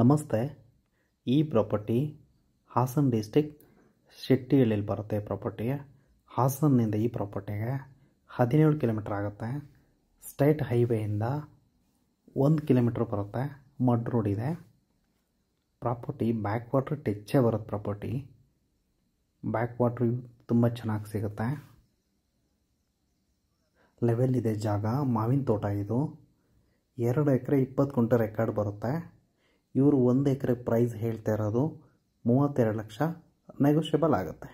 ನಮಸ್ತೆ ಈ property Hassan district ಶೆಟ್ಟಿಹಳ್ಳಿಯಲ್ಲಿ ಬರುತ್ತೆ ಪ್ರಾಪರ್ಟಿ ಹಾಸನ್ನಿಂದ ಈ ಪ್ರಾಪರ್ಟಿಗೆ ಹದಿನೇಳು ಕಿಲೋಮೀಟ್ರ್ ಆಗುತ್ತೆ ಸ್ಟೇಟ್ ಹೈವೇಯಿಂದ ಒಂದು ಕಿಲೋಮೀಟ್ರ್ ಬರುತ್ತೆ ಮಡ್ ರೋಡ್ ಇದೆ ಪ್ರಾಪರ್ಟಿ ಬ್ಯಾಕ್ ವಾಟ್ರ್ ಟೆಚ್ಚೇ ಬರುತ್ತೆ ಪ್ರಾಪರ್ಟಿ ಬ್ಯಾಕ್ ವಾಟ್ರ್ ತುಂಬ ಚೆನ್ನಾಗಿ ಸಿಗುತ್ತೆ ಲೆವೆಲ್ ಇದೆ ಜಾಗ ಮಾವಿನ ತೋಟ ಇದು ಎರಡು ಎಕರೆ ಇಪ್ಪತ್ತು ಕುಂಟೆ ರೆಕಾರ್ಡ್ ಬರುತ್ತೆ ಇವರು ಒಂದು ಎಕರೆ ಪ್ರೈಸ್ ಹೇಳ್ತಾ ಇರೋದು ಮೂವತ್ತೆರಡು ಲಕ್ಷ ನೆಗೋಷಿಯಬಲ್ ಆಗುತ್ತೆ